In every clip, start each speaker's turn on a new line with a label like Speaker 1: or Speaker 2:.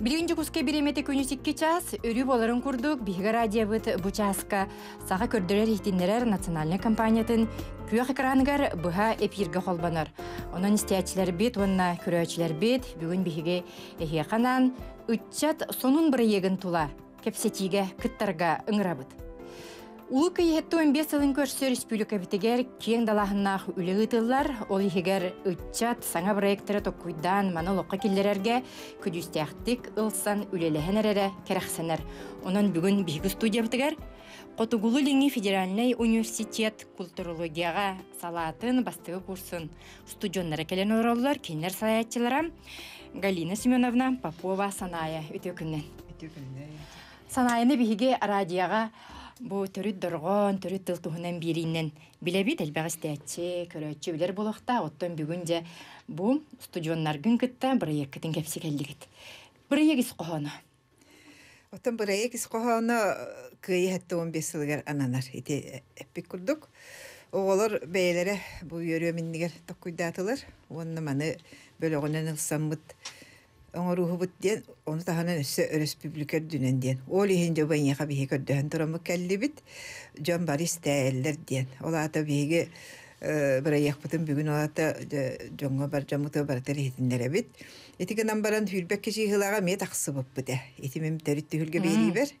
Speaker 1: Билинчи куске биремете көнісікке час, үрү боларын курдук, биге радиобыт часка Сага көрділер ихтиннерер национальный компаниятын күйөх экраныгар бұға эфирге холбанар. Онон истеячилер бит, онна көрөөчүлөр бит, бүгүн биһиге қанан үтчат сонун бір егін тула, кепсетиге кыттарга ыңырабыт. Улы кайыһетті он бес ылын көрсө республика битигер кең далаһыннаах үлі ол ихигер саңа проекттері токуйдан монологқа киллерерге күдүстяхтик ылсан үлелеһен эрерэ Онан Онон бүгін биһиги студия битигер Котугулу федеральный университет культурологияға салатын бастығы курсын студионнары келен ороллар, кинер саяатчылара Галина Семеновна Попова Саная өтөкүннен. Санаяны биһиги радияға Бу төрүт дөргөн, төрүт тыл туһунан бериннен биле бит элбагыстаччы, көрөччү билер булыкта, оттон бүгүн же бу студионнар гүн кытта, бир эки
Speaker 2: тең кепсе келдигит. Бир эгис кохоно. Оттон бир эгис кохоно кыйыт 15 жылга ананар эти эпик курдук. Оголор бейлери бу йөрөмүн дигер токуйдатылар. онны маны бөлөгүнөн ылсаммыт. Ұоңо руху бұт дзен, Ұоңо республика нан үсі өрэс библікар Ол ехен джо баян ға біхекар дөхэн тұрамы кәлді барис таялдар дзен. Ола ата бігі, бара ях бұтым, бігін ola ata djonga bar, djamuta bar dari hedinlarabid. Етигі nambaran hülbak kishii hilaqa miyat aqsi bupbid, eti mim tarutti hulga bihiribar,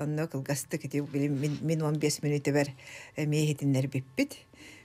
Speaker 2: onno qilgastik, eti 15 minuti bar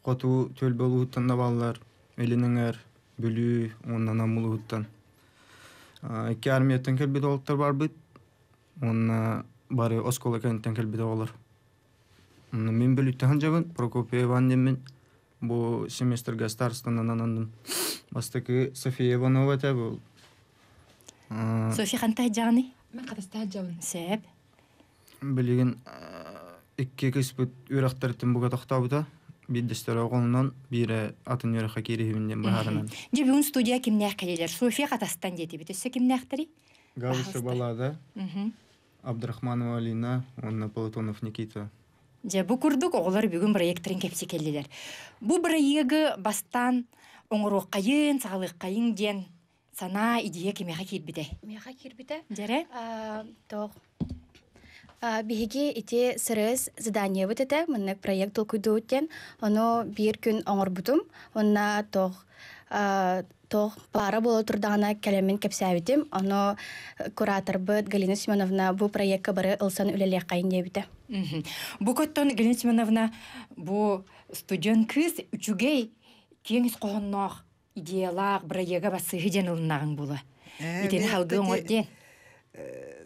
Speaker 3: Хоту төл болуттан да балалар, элинеңер, бүлі, оннан амулуттан. Ике армия тенкел бид олыптар бар бит, онна бары оскола кәнен тенкел бид олыр. мен бүлі тэхан жабын, Прокопия Ивандин мен, бу семестр гастарстан анандым. Бастыкы София Иванова тэ бұл. София
Speaker 1: қантай жағаны? Мен қатастай жағаны. Сәп.
Speaker 3: Білеген, ике кеспіт үрақтар тэн биддестер оғылынан бире атын юрха кирихимден баһарынан.
Speaker 1: Жебүн студия кимнях келелер. Суфия Катастан дети бит. Өсө кимняхтери?
Speaker 3: Гаусы балада. Абдрахманова Алина, Анна Полотонов Никита.
Speaker 1: Же бу курдук оғылар бүгін бір проекттерин кепсе келелер. Бу егі бастан оңыруқ қайын, сағылық қайын ден сана идея кемеға кирбите.
Speaker 4: Меха кирбите? Жаре? Тоқ Биһиги ити сырыс задание вот это, мыннык проект ол куйду ону оно бир күн оңорбутум, онна тоқ тоқ пара бола турдана кәлемен кепсебитим оно э, куратор Галина Семеновна бу проектке бары ылсан үлелек кайын дебите. Бу коттон Галина Семеновна бу студент кыз
Speaker 1: үчүгей кеңис кохоннох идеялар проектка басыһы ден ылнагын була.
Speaker 2: Э, Итен халгы оңор ден. Э,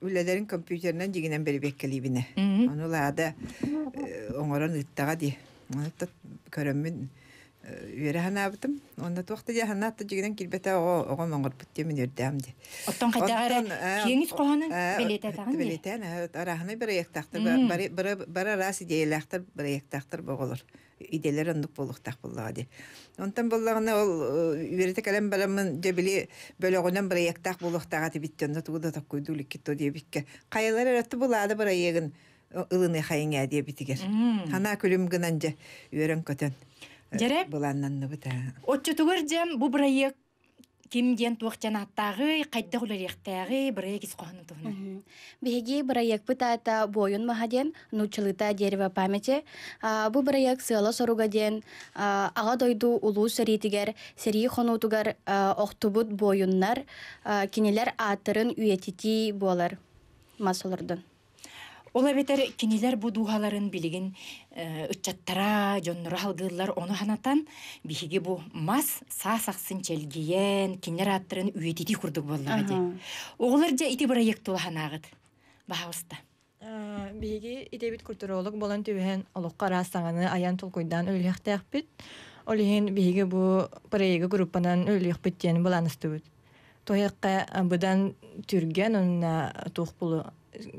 Speaker 2: үләләрен компьютерынан дигенән бер бәк Аны лада э, оңорон иттәгә ди. Аны тат көрәмен э, үре хана Онда Аны тохта я хана атты дигенән килбәтә о оңор моңгыр битте мен ердәм ди. Оттан кайтагара э, кеңис коханың билетә тагын. Билетә нә, арахны бер яктақтыр, бер бер бер расы дияләктер, бер яктақтыр булыр идеялар анда булыкта булады. Онтан буллагына ул үрете э, кәлем баламын дебеле бөлөгөнән бер якта булыкта гати биттен дә туда да куйдылык ки то дие бикке. Кайлар арасында булады бер ягын ылыны хаяңә дие битегер. Хана күлем генәнҗә үрен көтән. Э, Дәрәп буланнан нәбәтә.
Speaker 1: Отчы түгәр дә бу проект ким диэн туохчанаттаагы кайда хулериэхтээги брээгис кохонун
Speaker 4: туһуна биһиги бырайекпыт аата бойун махаден нучылыта дерево памяти бу бырайек сыала соруга ден ага дойду улуу сэритигер сэрии хонуутугар охтубут бойуннар кинилер ааттырын үйетити болар масолордун
Speaker 1: Ола бетер кинилер бу дуаларын билигин э, өтчәттара, жон рахалдылар аны ханатан бихиге бу мас сасаксын челгиен кинилер аттырын үетеди курдык болды ди. Оглар же ити проект ул ханагыт. Бахаста. Э бихиге ити бит культуралык болан төбен алып карасаганы аян толкойдан өйлектәк бит. Олиген бихиге бу проект группанан өйлек бит дигән буланыстыбыт. Тоякка э, бидан түргән онна тух булу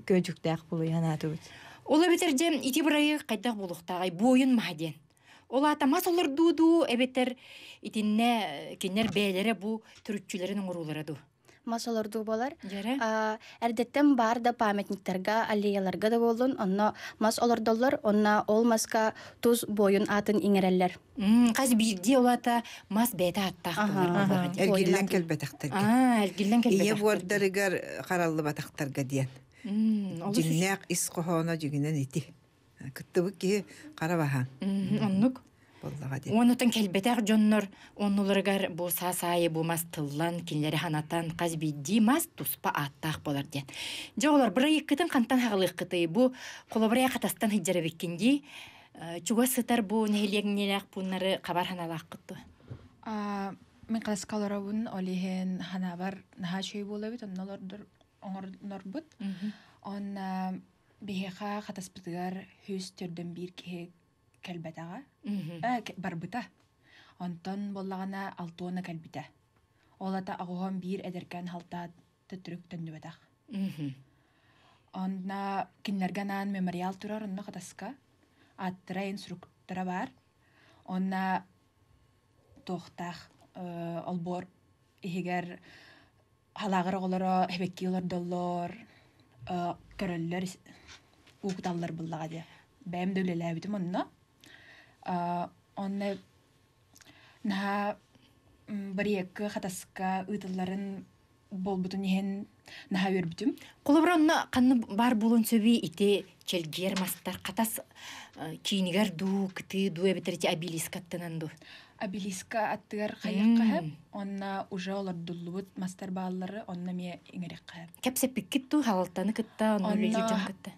Speaker 1: көжүктәк бул яна түгүт. ол бетер жем ити бирай кайдак булуктагай буйын маһден. Ола атамас
Speaker 4: олар дуду эбетер итинне кенер
Speaker 1: бәйләре бу түрүкчүләрнең урулары ду.
Speaker 4: масалар дубалар. Әрдеттен бар да памятниктерге аллеяларга да болдун, онно мас олордолор онно ол маска туз боюн атын иңереллер. Каз бирде ата мас бәйті аттақтылар. Әлгілден кел
Speaker 2: бәтақтарға. Әлгілден кел бәтақтарға. Ие бордарыгар қараллы бәтақтарға дейін.
Speaker 1: Ммм, ол диньяк
Speaker 2: исхана джигенен эти. Көтөбке караба. Оннук.
Speaker 1: боллага ди. Өнөтөн кэлбетер джоннор, онунларга бу сасаий булмас тыллан кинлери ханатан казби димас туспа аттақ болар ди. Жо алар 1-2дин қантан хақлық кыты, бу қолаврая қатастан хиджра беккен ди. сытар сөтәр бу нелегенне як буныры қабар хана лақ кыты.
Speaker 5: мен қаласкалара бунын алиген хана бір нәһәшэй бола бит олардыр оңорлорбут. Он бехеха хатас бидгар хүс төрдөн бир ке келбетага. Э бар бута. Онтон боллагана алтона келбете. Олата агыган бир эдеркен халта төтүрүк төндү бедек. Онна кинлерге нан мемориал турар онна хатаска. Ат трейн сүрүк тара бар. Онна тохтах э албор эгер Халагыр олоро хебекки олор доллор көрөллөр уукуталлар буллага дия. Бәм дә үлеләбитим онна. Онна наһа бариекка хатаска ыйтылларын болбутун иһен наһа үрбитим. Кулыбранна канны бар булун сөби
Speaker 1: ити челгер мастар катас кинигер ду кыты ду эбитерти абилис
Speaker 5: каттананду. обелиска аттыр кайыкка һәм онна уже алар дуллыбыт мастер балалары онна мия иңри кайык. Кепсеп китту халтаны китта онна бит җиң китта.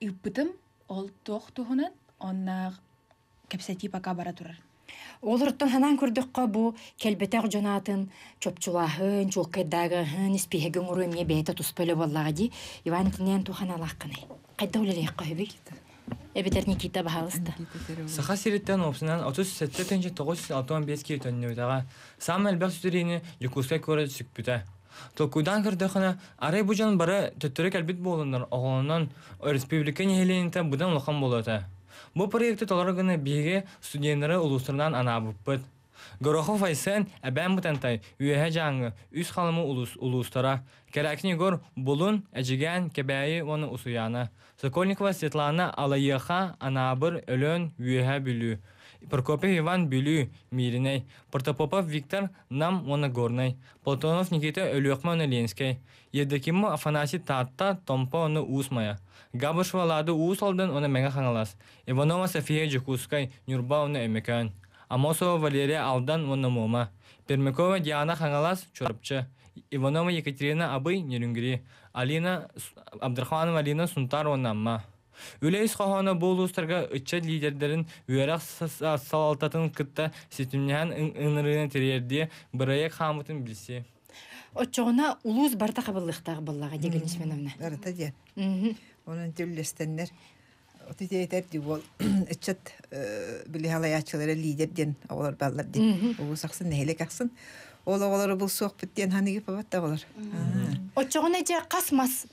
Speaker 5: Ипдым ол тохтуһуна онна кепсеп пака ака бара турар.
Speaker 1: Олрыттан ханан күрдек бу келбетәк җонатын чөпчулаһын,
Speaker 6: чөккәдәге
Speaker 1: һын испегең урымне бәйтә туспылы буллагы ди. Иван тиннән туханалак кына. Кайда уларга якка эбитер никита бахалыста
Speaker 6: саха сиреттен опсынан отуз сетте тенче тогуз алтон бески төннүбетага сам элбек сүтүрини юкуска көрө сүкпүтэ Толкуйдан кырдахына арай бужан бары төттөрөк әлбит болындар оғылынан республика нехелините бұдан лоқан болуыта. Бұл проекті толар гына биге студенттары улустырынан ана бұппыт. Горохов айсын әбән бұтантай үйәһә жаңы үс қалымы улус улустара. Кәрәкні гор бұлын әжіген кәбәйі оны усуяны. Сокольникова Светлана алайыха анабыр өлөн үйәһә бүлі. Прокопьев Иван Бүлі Мириней, Портопопов Виктор Нам оны Моногорный, Платонов Никита Өлюхман Ленский, Едекима Афанасий Татта Томпа оны Усмая, Габышва лады Усалдан оны Мега Ханалас, Иванова София Джекускай, Нюрба оны Эмекан. Амосова Валерия Алдан Мономома. Пермякова Диана Хангалас Чорапча. Иванова Екатерина Абы Нерюнгри. Алина Абдрахманова Алина Сунтарова Намма. Үлейс қоғаны бұл ұстарға үтчі лидердерін үйерақ салалтатын күтті сетімнен ұңырыны терерде бірайық қамытын білсе.
Speaker 2: Отчоғына улуыз барта қабылықтағы боллаға, мен Нисменовна. Барта де. Оның түрлестендер. Тетеетер ди бол ичет э, билеле ячылар лидер ден олар баллар ди. Бу сахсын нехеле кахсын. Ол олар бул сох биттен ханы ге пабат да олар. Очогоне же касмас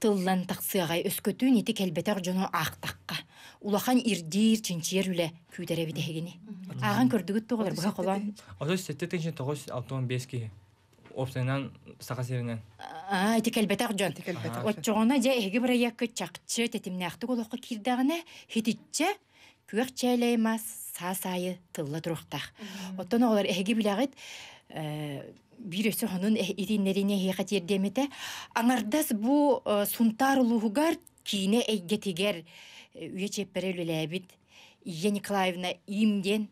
Speaker 2: тылдан таксыгай
Speaker 1: өскөтүү нити келбетер жону такка, Улахан ирдир чинчер үле күдөрө бидегини. Аган көрдүгүт тогор буга колан.
Speaker 6: Азыз сетте тенче тогос автомобиль Опсенан сагасерине.
Speaker 1: А, эти келбетер жон, келбетер. Отчогона же эги бир аяк кыт чакчы тетимнахты голоқка кирдагына хитичче күөк чайлаймас, сасайы тылла туруктак. Оттон олар эги билагыт, э, бирөсү хонун эдинлерине хикат ердемете. Аңардас бу э, сунтар лугугар кийне эгге тигер э, үе чеп берелелебит. Ени Клаевна имден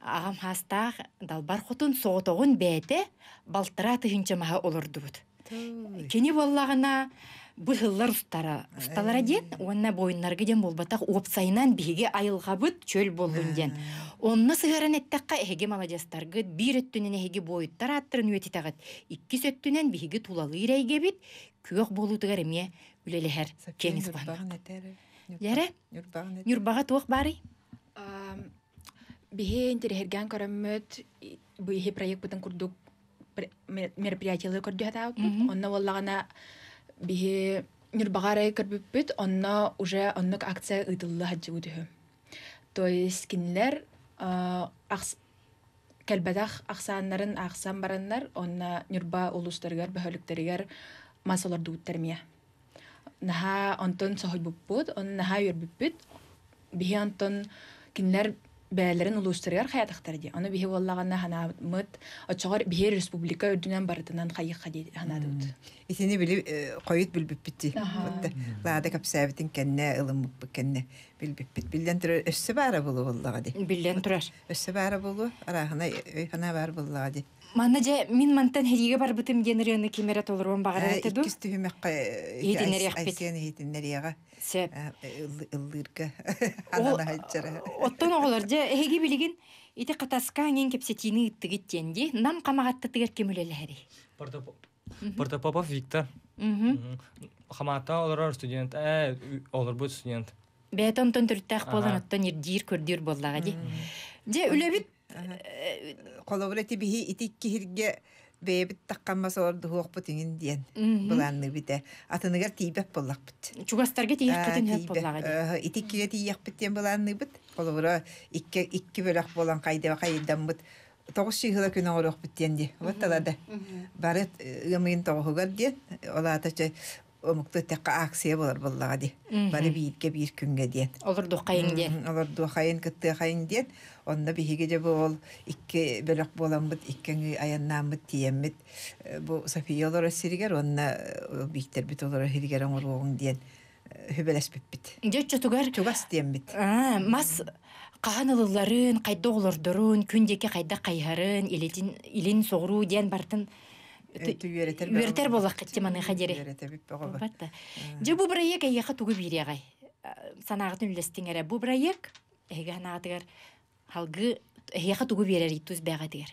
Speaker 1: агам хастаах далбар хотун соотогун бээте балтыра тыһынча маха олордубут кини боллагына бу хыллар устара усталара ә. диен уонна боюннарга диен болбатах уопсайынан айылгабыт чөл болун ә. диен онна сыгаран эттакка эһиге молодецтаргыт биир өттүнен эһиге боюттар аттырын үөтитагыт икки сөттүнен биһиге тулалы ирейгебит күөх болуутугар эмиэ үлелеһер кеңис
Speaker 5: нюрбага туох баары биһен тирһерган көрөммөт бу ихи проект курдук мероприятия лөкөр онна воллагана бихи нурбагарай көрбүп бит онна уже оннок акция ыдылла хаджи буду хөм тоис киндер ахс келбадах ахсаннарын ахсан барыннар, онна нурба улустарыгар бөһөлүктөргер масаларды дуу термия наха онтон сохой буппут онна хайер буппут биһи онтон кинлер бәләрен улустырыр хаятыктар ди. Аны биһи валлаганна хана мыт очогор биһи республика үрдүнән барытынан хайык хади хана дут. Исени
Speaker 2: били э, койыт билбеп битти. Лада капсабитин кенне ылым кенне билбеп бит. Билден тур эссе бара булу валлага ди. Билден тур эссе бара булу арахына э, хана бар булу ди.
Speaker 1: Маны же мин мантан хериге бар бытым генерионы кемерат олар он бағыр әті ду?
Speaker 2: Икісті хүмек қай... Айсен хейтін
Speaker 1: же хеге білігін ите қатасқа әңен кепсетіні үттігі тенде нам қамағатты тігер кем өлелі әрі.
Speaker 6: Порта Попов Виктор. Қамағатта олар студент. Ә, олар бұл студент.
Speaker 1: Бәтон тұн түрттәқ болан оттан
Speaker 2: Қолу э, враты бихи итик ки хирге бая біт такканма са орды хуох біт, инен дзен, бұл әнлиг біт, атын ғар ти бек болаг біт. Чугастарге ти хirkетін хилп Итик ки хирге ти ях біт, инен бұл әнлиг біт, қолу враты бихи ики бірах болан қайдава қайдам біт, тоғшы хилак үна орох біт, инен Вот ват талады, барат үмейн э, тоғу ғар ола ата Омукта тәкъа аксия булар буллага ди. Бары бийикке бир күнгә ди. Олар дуҡайын ди. Алар дуҡайын кетте, хайын ди. Онда бийиге дә бул, икке бөлек булам бит, иккәнгә аяннам бит, тием бит. Э, бу Софиялар сиргә онна э, бийиктер бит олар һиргә орлоң ди. Хөбәләс э, бит бит. Дәч төгәр төгәс тием бит. А, мас ҡаһаналыларын,
Speaker 1: ҡайҙа олар дөрөн, күндәке ҡайҙа ҡайһарын, илетин, илен соғыру диен бартын. Эт түйеретер болак кэтти мен хадире. Жо бу проект еке якъа түгү беригә. Сана агъдүнлестин ара бу проект эгена атыгар халгы якъа түгү берири төс бегатигар.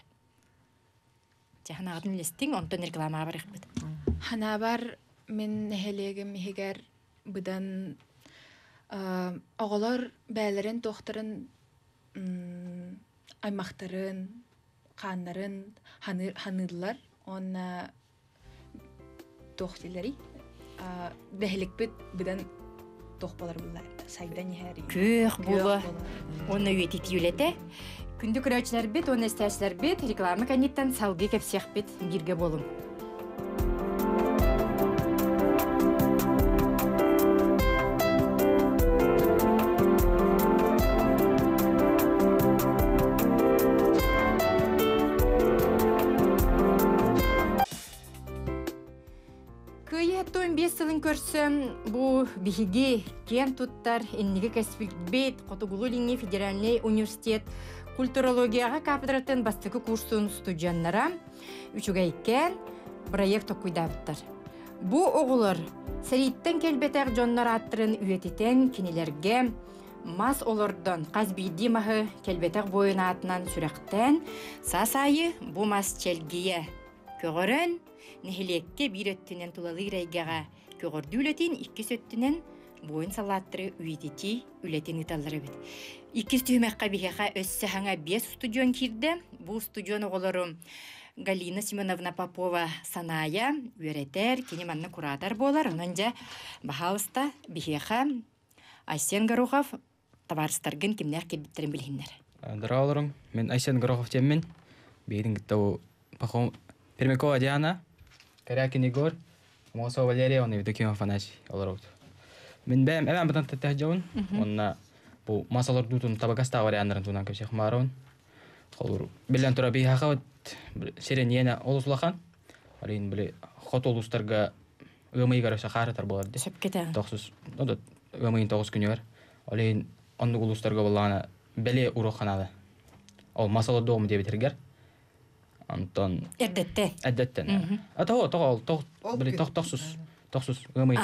Speaker 1: Чана агъдүнлестин ондо нек гама бар.
Speaker 5: Хана бар мен хелегим хегер будан агъалар э, байларын тохтырын аймахтырын ханнарын ханылар Онна тохтилери а бехлек бит бидан тохпалар булар. сайдан нихари. Күр була.
Speaker 1: Онна үтит юлетә. Күндүк рәчләр бит, онна истәсләр бит, реклама кәнитдән салгы кеп сех бит, гиргә болым. бес сылын көрсөм, бу биһиги кен туттар инниге кәсбит Котугулулинге федеральный университет культурологияға кафедратын бастыкы курсун студенттара үчүгәйкән проект окуйдабыттар. Бу оғылар сәриттен келбетәк жоннар аттырын үйететен кенелерге мас олордон қазбиди махы келбетек бойына атынан сүрәқтен сасайы бу мас челгие нэһилиэкке биир өттүнен тулалыырайгаға көгөрдүүлэтин икки сөттүнен буын салааттыры үйдети үлетин ыталларыбыт иккис түймэкка бихэха өссэхаңа бес студион кирде бу студион оголору Галина Семеновна Попова саная үйретер кенеманны куратор болар онон жа бахалыста бихэха Асен Горохов табарыстаргын кимнер кебиттерин билхиннер
Speaker 7: Здраволорум э, мен Асен Горохов мен бейдин гиттау Пермякова Диана Карякин Игор, Мосо Валерия аны үтә кем фанаты алар ут. Мин бәем, әлем бидән тәҗәвән, онна бу масалар дутын табакаста авария аннарын туна кеше хмарон. Хәзер белән тора би хакыт серен яна олыслахан. Алин биле хат олыстарга өмәй гараша харатар булар дисеп кетә. Тохсыз. Ну да өмәй тогыз көне бар. Алин аны олыстарга булганы беле урыханады. Ол масалар дом дип әйтергә. Антон. Эддетте. Эддетте. Ата ол тоо ол тоо бири тоо тоосус. Тоосус гымайды.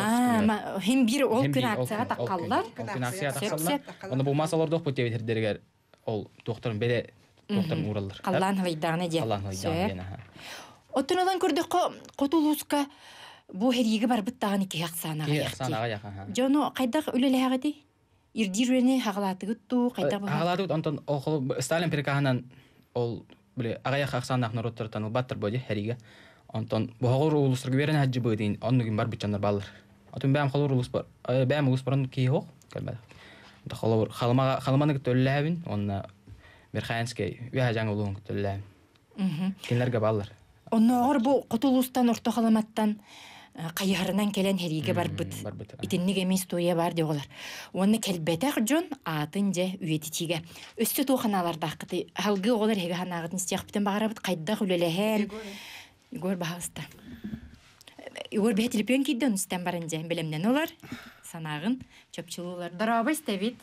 Speaker 7: хим бир ол операция тақалдар.
Speaker 1: Операция
Speaker 7: бу масаларда ол тоқтырын беде тоқтырын уралдар. Қалған хайдағына де. Қалған хайдағына.
Speaker 1: Отынадан көрдік қо бу хергеге бар бит тағаны ке хақсана. Ке хақсанаға яқа. Жоно қайдақ үлеле хағыды? Ирдирене хағалатыды ту қайдақ
Speaker 7: э, Сталин ол Бле, агая хаксаннахна родтартан ал баттыр боди, харига. Онтон, Бахыров уулуларга беринг хаджи бойдин. Э, э, Онно ким бар, бичаннар балыр. Атым беем халы бар. А беем уулус бар, кий жок. Келбе. Да халыр. Халыма халыманык төлләбин, онна бер хаянский үһә жаңы улуын төллә. М-м. Киндергә
Speaker 1: бу кутулустан, орто халаматтан қаярыдан келен хериге барбыт. Битеннеге мистоя бар дигәләр. Оны килеп бетерджын, атын дә үеттиге. Үсте тоханларда халгы олар хеге ханагын сыяп битен багыра бит, кайтыр да хөләлеһән. Ибор бетерпән кит дән стен бар инде, белемнән олар. Санагын, чөпчылыларын. Дәрабайста бит.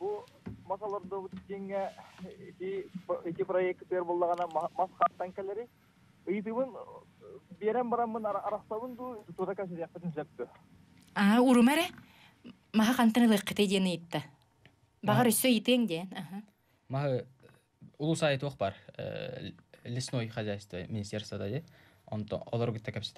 Speaker 8: бу масаларда бүтенге ити ити проекттер боллагана масхаттан келери ыйтыбын берен барамын арахтабын ду тура кәсерияктын жапты
Speaker 1: а урумаре маха кантын ылыккыты диэни итта багар өссө итең диэн
Speaker 7: маха улусайыт ок бар э, лесной хозяйство министерствода де онто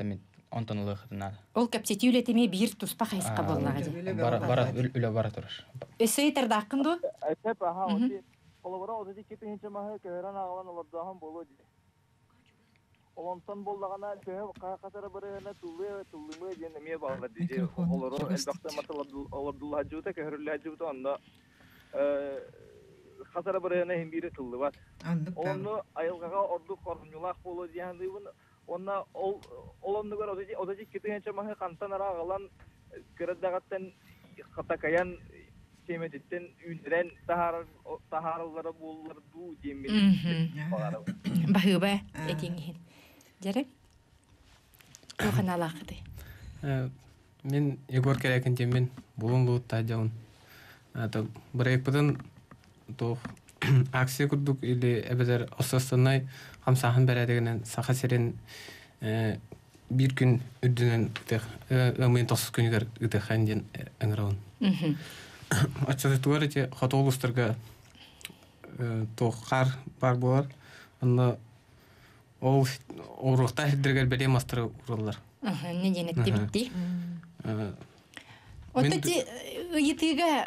Speaker 7: мен онтонулы хатына.
Speaker 1: Ол кәптет юлеті бир бір туспа қайсыққа болына Бара,
Speaker 7: бара тұрыш. Өсі етер дақын ду?
Speaker 8: Әсеп, аха, оты, қолығыра, кетін енші мағы, көрін ағылан олардағын болу Олантан болдағана, көрі қаға қатары бірі өне тұлы, тұлы мұй дейін әме бағы дейді. Олару, Уна ол олоннугар озади озади китен чамаһы кантан арагылан кырдагаттан хатакаян семетиттен үндрен тахар тахарлар буллар ду дим
Speaker 1: Бахыбэ этиңген. Жарек. Тоханалах ди.
Speaker 7: Мен Егор керекен дим мен булунлу таджаун. Ата э, брейкпдан тох аксия курдук или эбезер остастанай хамсаһын берә дигән сахасерен э, бер көн үдүнән тех өмен тос күнегер үтә хәндән әңгәрәвен. тохар бар булар. Аны ол урыкта хәдергә бере мастер урыллар.
Speaker 1: Мм, ни э, э, генә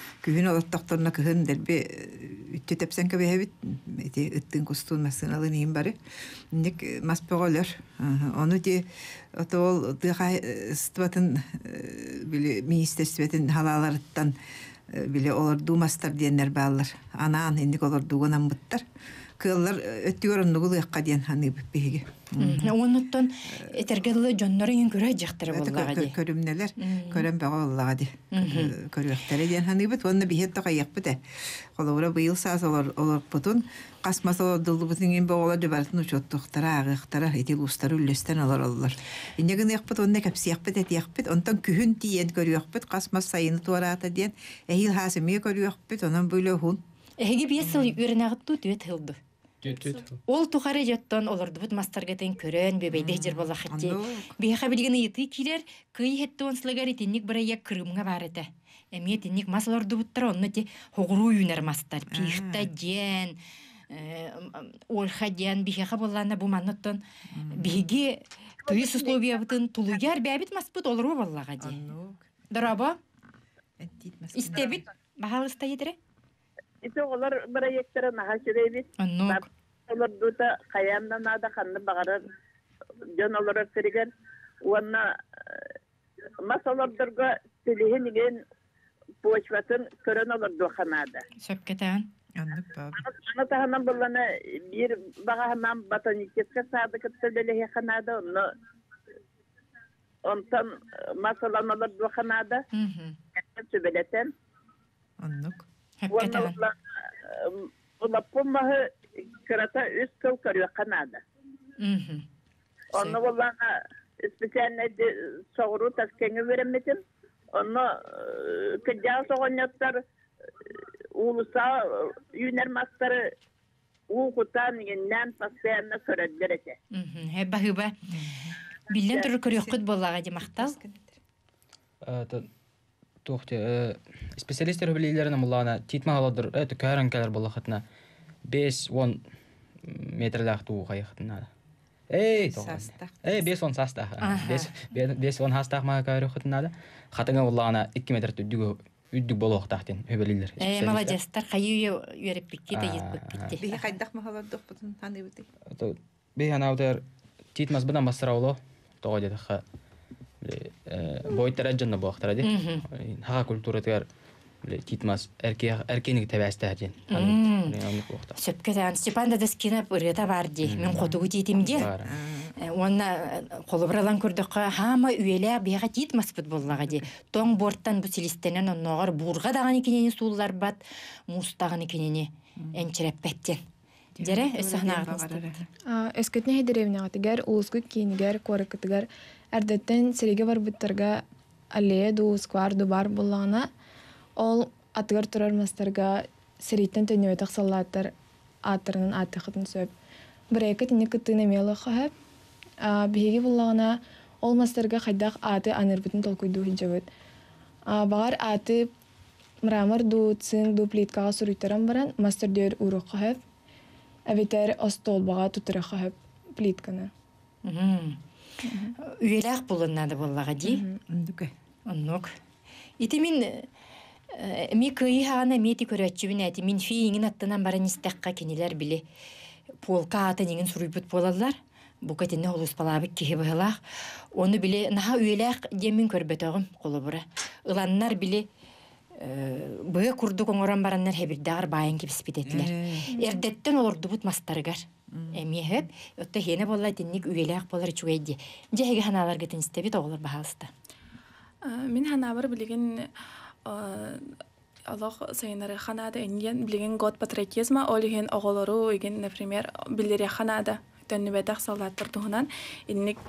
Speaker 2: күһүн алтақтарна күһүн дәр бе э, үтте тепсән кәбе һәбит ди үттең кустул мәсәләне ниң бары ник э, маспөрәләр аны ди атол дигә э, ситуатын биле министрлыктан халаларыттан биле олар думастар дигәннәр балар ана аны инде олар дуганам буттар кыллар э, өттүгөрөн нугулу якка диен ханы биһиге.
Speaker 1: Оныттан
Speaker 2: этергеле жоннору ин көрө жактыр боллагы. Көрүмнелер көрөм бага боллагы ди. Көрөктөрө диен ханы бит онны биһе тога як бит. Колора быйыл саз олар олор бутун касмас олор дулду бутун ин бола дебартын учоттуктара агыктара эти лустар үлөстөн олор олор. Иннеген як бит онны кепси як бит эти як бит онтан күһүн диен көрө бит касмас сайын туарата диен эхил хасы ми көрө бит онан бүлө хун. Эхиги биесил үрнагыт ту дөт хылды. Ол
Speaker 1: тухары жоттон, олар дөт тең көрөн бебейде жер болох ди. Бие ха билгени ети килер, кый хетте он силер ети ник бир бар кырымга барыты. Эмне ети ник тара онны ти хоғру уйнар мастар. Пихта ден, э, ол хаден бие ха бу маннаттан биге төйс условия бүтүн тулуяр бебит маспут олар болларга ди. Дараба. Эттит мастер. Истебит бахалыста
Speaker 9: йетере. Ise olar bir ayaklara naha çöreyiz. Anlok. Olar duta kayanda nada kandı bağırı. Can olarak kırıgan. Onunla mas olar durga silihin gen poşvatın kören olar duhanada.
Speaker 1: Şöpkete an. Anlık bağlı.
Speaker 9: Ana bir bağa hemen batan ikiske sadık ıttı böyle ontan mas olan olar duhanada. Hı Hakikaten. Ona pomahı kırata üst kıl karıyor Kanada. Onu vallaha spesialne soğuru taskeni veremedim. Onu
Speaker 7: тухти э, специалистер билейлерне мулана титма алдыр это кәрен кәләр булы хатна 5 10 метрлык ту хай хатна эй эй
Speaker 2: 5
Speaker 7: 10 саста 5 10 саста ма кәрен хатна да хатыңа 2 метр ту дүгө үддүк болох тахтин билейлер эй молодецтар
Speaker 2: хайю ярып бикке дә йөз бик китте би хайдах махалар дох бутын таны бит
Speaker 7: тогы Э, бой тәрәжәнә бу ахтара ди. Хага культура тегәр титмас эрки эркенлек тәбәстә ди.
Speaker 1: Сөпкәдән Степан да дискина бүрәтә бар ди. Мин котыгы дитим ди. Онна э, э, колыбралан күрдек хама үеле бега титмас футболлага ди. Тоң борттан бу селистенен ногар бурга даган икенене суллар бат. Мустаган икенене энчирәп бәттен. Дәре, эсәхнәгә.
Speaker 5: Эскәтне хәдеревнәгә тигәр, узгы кинегәр, корыкытыгар. әрдеттен сереге барбыттарга аллее дуус кварду бар буллаана ол атыгар турар мастарга сериттен төнөй таксаллааттар атырнын атыхытын сөп бирээки тини кытыын мелы хаһап беге буллагана ол мастарга хайдах аты анырбытын толкуйду хиджабыт багар аты мрамор ду цин ду плиткага суруйтерам баран мастердер дер урук хаһап эбитер остолбага тутура плитканы Үйелақ
Speaker 1: болыннады боллаға дей. Оннук.
Speaker 5: Ити мен э, ми кыйы
Speaker 1: хагана мети көрәтчүбүн әти аттынан бара нестаққа кенелер биле. Полка ата нигин суруйбут болалар. Бу кетене олус палабык кихи быйлах. Оны биле наха үйелақ демин көрбөтөгүм колубура. Иланнар биле Э, бы курдук оңорон бараннар нәрһә бит дәр байын э. эрдеттен э, бит орды мастарыгар. Эмне хәп, өтә хене булла динник үйләк булар чугайды. Җәһәгә ханалар гетен истәбе тоглар баһасты.
Speaker 5: Мин хана бер билеген Аллах сәйнәре ханада инген билеген гот патриотизмы олиген оғолары үген нәфремер билләре ханада төннәбәтә салаттар туһнан инник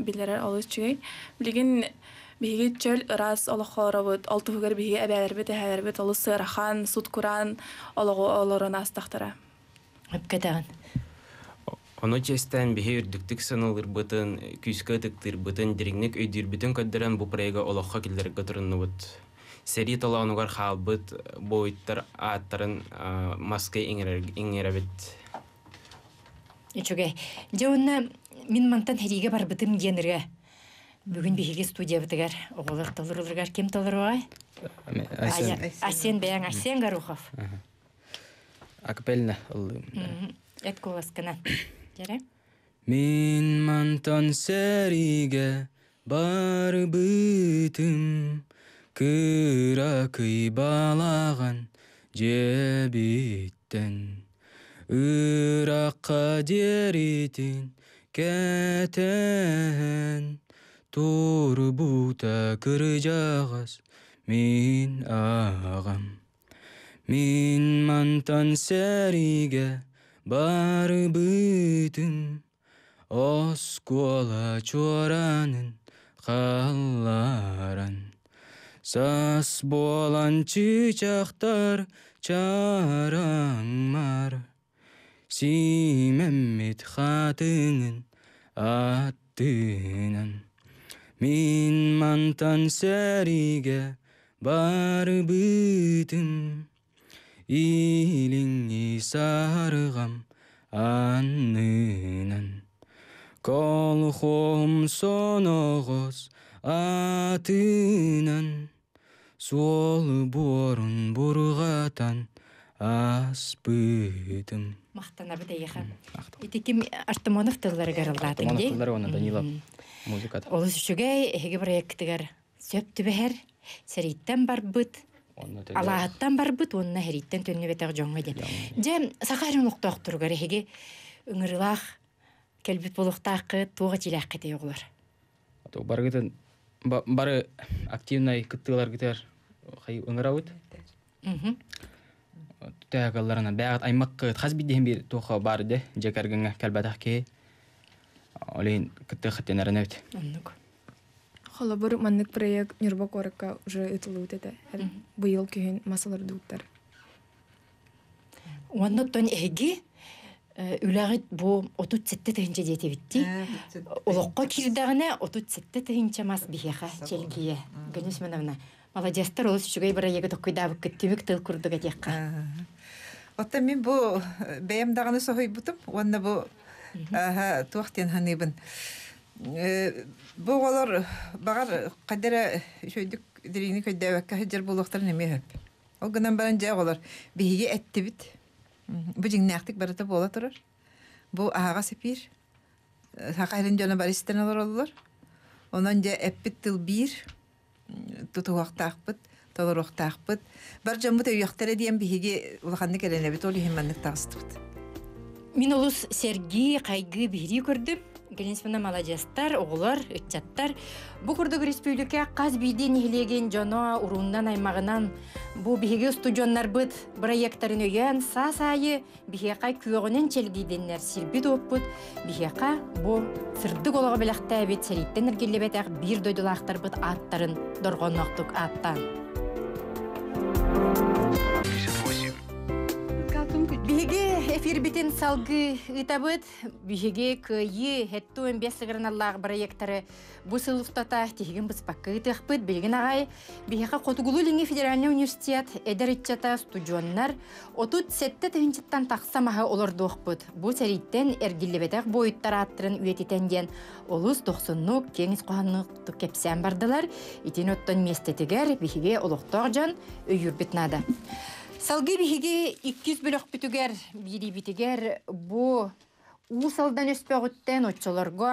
Speaker 5: билләре алыс чугай. Билеген Биге чөл рас алхарабыт, алты хугар биге абайлар бит, хайр ул сырахан, сут куран, алыгы аларын астыктыра. Ап кетеген.
Speaker 7: Оны честен биер диктик сыналыр бүтүн, күскө диктир бытын, диригнек үйдир бүтүн көддөрөн бу проектга алохка келдир көтүрүнү бут. Сери талаанугар хал бит, бу иттер аттарын маска эңерер, эңере бит.
Speaker 1: Эчөгө, жөөнө мин мантан хериге бар битим генерге. Бүгін бихиги студия бітігер, оғылық талыр кем талыр Асен бәң Асен Гарухов.
Speaker 7: Акапельна ұлым.
Speaker 1: Әт куласкана. Жарай?
Speaker 7: Мен мантан сәріге бар бүтім, Кыра балаған жебіттен. Үраққа деретін турбута кыр жағас, мен ағам. мен мантан сәриге бар бүтін оскуала чоранын қаларан сас болан чычактар чараңмар симеммит хатыңын аттынан мен мантан сәриге бар үтім илиңи сарыгам аннынан колхом соногоз атынан сол борын бургатан аспытым
Speaker 1: мактана бдеяха итеким артымонов тыллары гарылгатын де артымонов тыллары оны данилов музыкада. Ол үшүгә эге бер яктыгар. Сөп төбәр, сәриттән бар бит.
Speaker 7: барбыт
Speaker 1: бар бит, онна һәриттән төнне бетә җанга дип. Дәм сахарын уктак тургар эге. Үңрилах, келбит булыкта кы, туга тиләк кыты ягылар.
Speaker 7: Ату баргыдан бары активный кыттылар китер. Хай үңрәут. Мм. Тәгәлләрне бәгать аймак кыт. Хәз бит бер тоха бар иде. Җекергәнгә калбатак ке. олин кытты хаттен аранабит
Speaker 6: Аннук.
Speaker 5: хола бур маннык проект нюрбак оракка уже ытылуут эте быйыл күйүн масалар дууттар
Speaker 1: тон эги э, үләғит бу отут сетте тыгынча дете битти олоққа э, кирдагына отут сетте тыгынча мас бихеха челгие гүнүс мановна молодецтер олус чугай бара еге токуйдабык кеттимик тыл
Speaker 2: курдуга диякка отта мен бу э, бэйэмдаганы сохуйбутум уанна бу Аһа, тохтен ханыбын. Э, бу олар багыр кадәре шөйдүк дирини кайда вакка хәҗер булыктыр нимәгә? Ул гынан белән җай олар биге әйтте бит. Бу җиң нәхтик бер ата була торыр. Бу ага сепир. Сакайрын җана баристан алар олар. Ондан җа әппитл бир. Туту вакыт Тадырақ тақпыт. Бар жамбы төйәктәре дигән биһиге ул ханны келәне битәле һәм мәннәк тагыстыпты.
Speaker 1: Мин улус Сергей Кайгы бири көрдүм. Геленсмана молодецтар, оғылар, өтчаттар. Бу күрдік республика қаз бийдин илеген жоно урундан аймағынан бу бейге студионнарбыт бұд проекттарын өйен са-сайы бейеқа күйоғынен челгейденлер сирбит оппыд бейеқа бу сырдық олого білақта әбет сәриттен іргелебет әқ бір аттарын доргоноктук аттан эфир битин салгы ытабыт биһиги кыйы хетту эмбес сыгырналлаах проекторы бу сылыфтата тихигин быспаккы ытыахпыт билгин агай биһиха котугулу лиңи федеральный университет эдеритчата студионнар отут сетте такса маха олордуохпут бу сэриттен эргиллебетех боюттар аттырын үйетитенген олус тохсуннук кеңис коханныктук кепсен бардылар итин оттон местетигер биһиги олохтоох жан өйүрбүт Салгы биһиги 200 бөлөк бүтүгер бири Бұ бу усалдан өспөгүттен оччолорго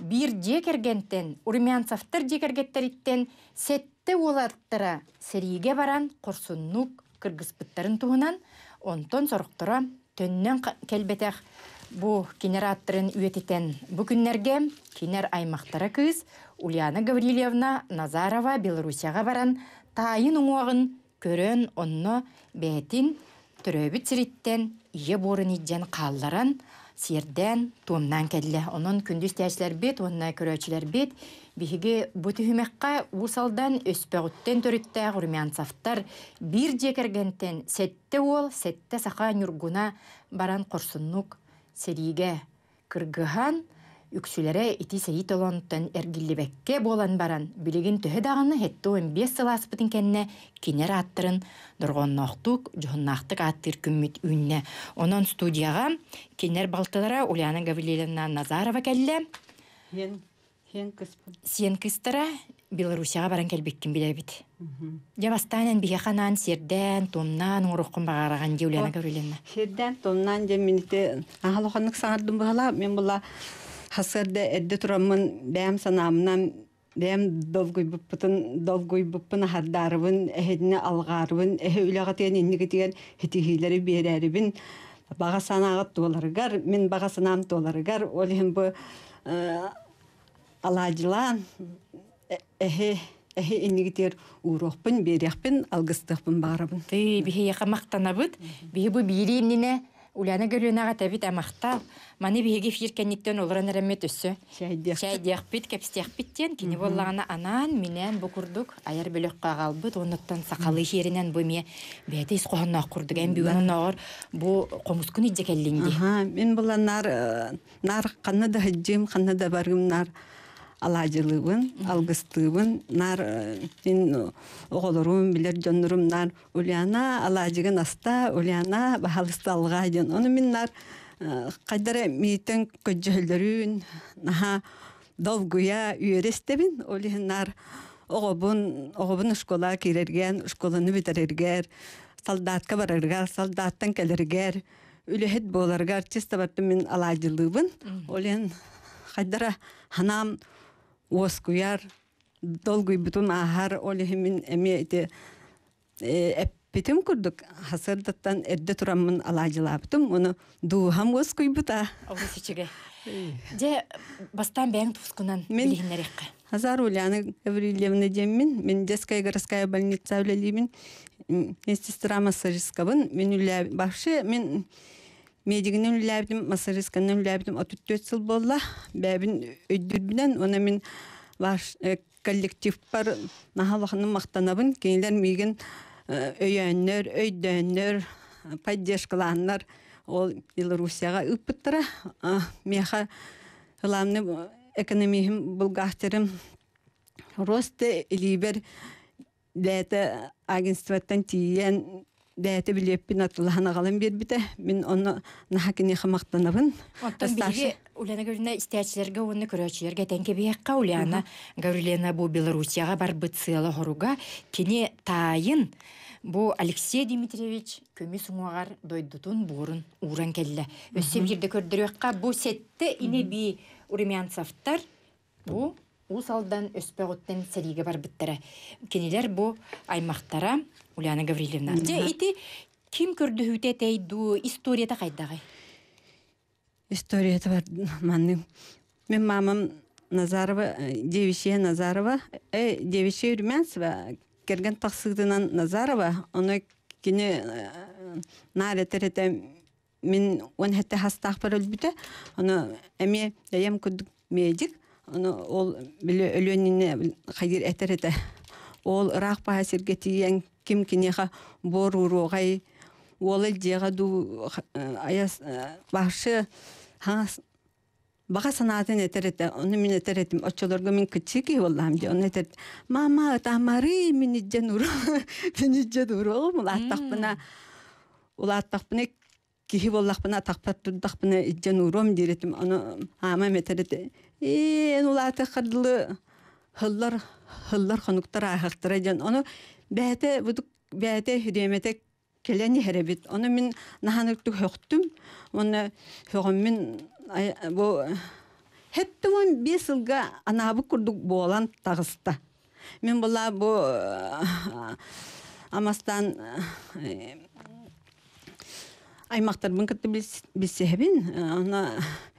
Speaker 1: бир жекергентен урмянцевтер жекергеттериттен сетте улаттыра сериге баран курсуннук кыргызбыттарын туунан онтон сороктора төннөн келбетех бу генераторын үетитен бу күннерге кинер аймактары кыз Ульяна Гавриловна Назарова Белоруссияга баран тайын уңуагын көрөн онно бәтин төрөбү чириттен ие борын иҗен калларын сердән тоннан келле онун күндүз тәҗрибәләр бит онна көрәчләр бит биһиге бу усалдан өспәгүттен төрөттә гүрмән сафтар бир җекергәнтен сәтте ул сәтте сахан юргуна баран курсыннук серигә кыргыхан үксүләре ити сәйит олонтон эргиллибекке болан баран билигин төһө даганы хетте он бес сыласпытын кенне кинер аттырын доргоннохтук жоннахтык аттыр күммит үнне онон студияга кинер балтылара Ульяна Гавриловна Назарова келле сен кыстара белоруссияга баран келбеккин билебит жабастанен бихе ханан серден туннан уруккун багараган же Ульяна Гавриловна
Speaker 10: серден томнан же мините ахалоханнык саңардым бахала мен була хасырда эдди тураммын бэм санамынан бэм долгуйбуппутун долгуйбуппун ахаддарыбын эһине алгарыбын эһи үлэгатыган иннигитиган хитихилери биэрэрибин бага санагат туоларыгар мен бага санаам туоларыгар ол бу бу э, аладжилан эһи эһи иннигитер уурохпын биэрэхпин алгыстыхпын баарыбын тыы
Speaker 1: биһи яка мактанабыт биһи бу биирииннине Уляна Гөлюнаға тәбіт амақта, маны бейге фиркенниттен олырын әрімет өсі. Шәйдияқ бит, кәпістияқ биттен, кені боллағына анан, менен бұқырдық, айар бөлік қағал бұд, оныттан сақалы херінен бөме, бәді
Speaker 10: ес қоғанна құрдық, әм бүгін нағыр, бұ қомыс күн иддек әлінде. Мен бұлан нар, э, нар қанна да хыджим, қанна да барғым нар, алажылыбын, алгыстыбын, нар син э, э, оғолорум, билер жондорум нар уляна алажыгын аста, уляна бахалысталга ден. Ону мен нар кайдара э, митен көҗөлдөрүн, наха довгуя үрестебин, ол нар оғобун, оғобун школа кирерген, школаны битерергер, солдатка барыргар, солдаттан келергер. Үлехет боларга артист табатын мен алажылыбын. Олен хайдара ханам оскуяр долгой бүтүн ахар олеһи мин эме эти эппетим курдук хасырдаттан эдде турам мин алажылап тум дуу хам оскуй бута оскуйге же бастан бен тускунан билинерекке хазар уланы эврилевне дем мин мин деская городская больница уле мин, эстестрама сарыскабын мин уле башы мин Медигинен үлләбдім, масарысканнан үлләбдім, отут төт сыл болла. Бәбін өйдүрбүнен, оны мен коллектив бар, наха вахны мақтанабын, кейлер миген өйәннер, өйдәннер, поддержкаланнар, ол Белоруссияға үппіттіра. Меха ғыламны экономиям бұлғахтерім росты, либер дәті агентстваттан тиен дәйті білеппін атылағына қалам бербіті. Э. Мен оны нахакіне қамақтанабын. Оттан білге ұлана көріне
Speaker 1: істәчілерге, оны көрәчілерге тәнке бейаққа
Speaker 10: ұлана. Гаврилена бұл
Speaker 1: Белоруссияға бар бұтсиялы хоруға кене тайын Бу Алексей Дмитриевич көмі суңуағар дойдутун буурун уран келле. Өссем жерде көрдіріуаққа бұл сетті ине би урмянцевтар бұл ұсалдан өспә ғыттен сәриге бар біттірі. Кенелер бұл аймақтара Ульяна Гавриловна. Где эти ким көрдү үтә тәйду историят кайдагы?
Speaker 10: Историят бар маны. Мен мамам Назарова, э, девичья Назарова, э девичья Румянцева кергән таксыдынан Назарова, аны кине э, нале тәрәтә мин он һәтә хастах бер ул бите. Аны әми дәем күд медик, аны ул өлөнне хәйер әтәрәтә. Ол рахпа хәсиргә тигән ким кинеха бор урогай уолы дега ду э, аяс э, башы хас баха санатын этерет э, оны мен этерет очолорго мен кичики болдам де оны этерет мама тамары мен иджен уро мен иджен уро мулаттакпына улаттакпына кихи боллакпына такпат турдакпына иджен уром деретим оны ама метерет э улаты кырдылы хыллар хыллар хонуктар ахактыра жан оны Бәте буду бәте хөдәмәте келәни һәрә аны мин наханыкты хөктүм аны хөгөм мин бу хәтта мин бес елга ана бу курдук болан тагыста мин була бу амастан аймактар бүнкәтте бис бис себин аны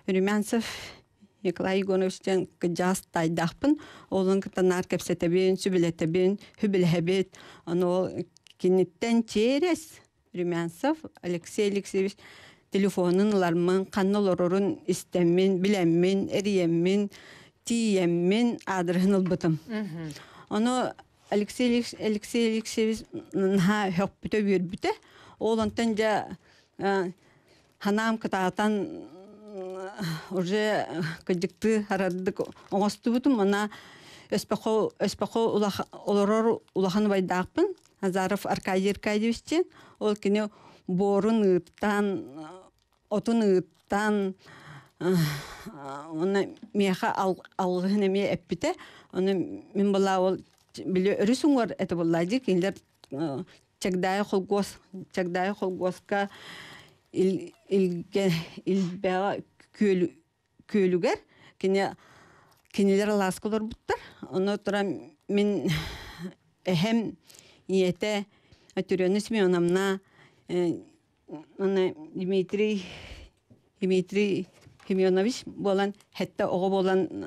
Speaker 10: Рюмянцев Николай Егоровичтен жас тайдақпын олын кытанар кепсетебин сүбілетебин хүбілхебит оны ол киниттен через Румянцев Алексей Алексеевич телефонын лармын канны лорорун истеммин билеммин эриеммин тиеммин адырын ылбытым оны Алексей Алексей Алексеевич на хөкбүтө бүрбүтө олонтан жа ханам кытаатан уже э, кыдыкты харадык оңостубутум мына өспөко өспөко олорор улахан байдаакпын Азаров Аркадий Аркадьевичтен ол кине борун ыттан отун ыттан э, оны меха алгы неме эппите оны мен бала ол биле өрүсүңөр это буллади кинлер э, чагдая холгос чагдая холгоска ил илгә илбә көл көлүгәр кине кинелер ласкылар буттар аны тора мин әһәм ниетә атүрәне смеонамна аны дмитрий дмитрий Кемионович болан хәтта оғы болан э,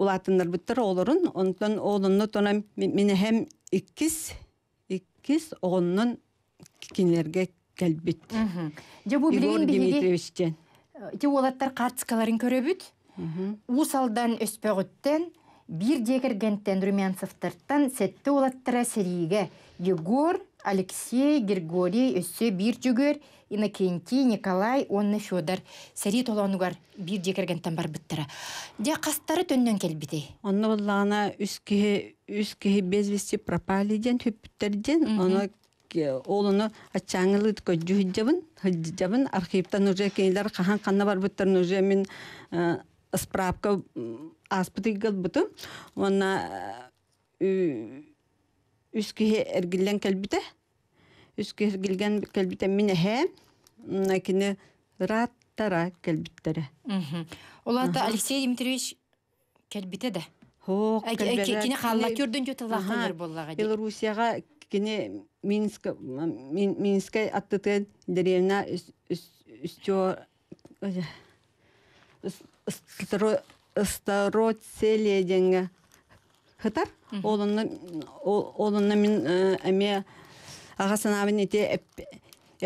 Speaker 10: улатындар бүттір оғылырын. Оныттан оғылынны тонам мені хәм 2 иккіз оғылының кинерге келбит Же бу билген Дмитриевичтен.
Speaker 1: Же э, олаттар катскаларын көрөбүт. Усалдан өспөгөттен бир декергенттен румянцевтартан сетте олаттара Егор, Алексей, Григорий өссө бир жүгөр, Иннокентий, Николай, онны Федор. Сәрі толанугар бір дегіргенттен бар біттіра. Де қастары төнден келбіде.
Speaker 10: Онна боллағына үскігі, үскігі безвести пропалиден, түппіттерден, оны олуну отчаңылыт көджү хиджабын хиджабын архивтан уже кейлер кахан канна барбыттарын уже мен э, справка аспытыгыл буту онна э, үскүһе эргиллен келбите үскү эргилген келбите мен эхе накини раттара келбиттере улаата алексей дмитриевич келбите да кине халла көрдүн жоталахыр боллага белоруссияга кине Минск мин, Минскә аттыты дәрена үстө үстө э, үстө селедәнгә хытар олынны олынны мен эме агасын авын ите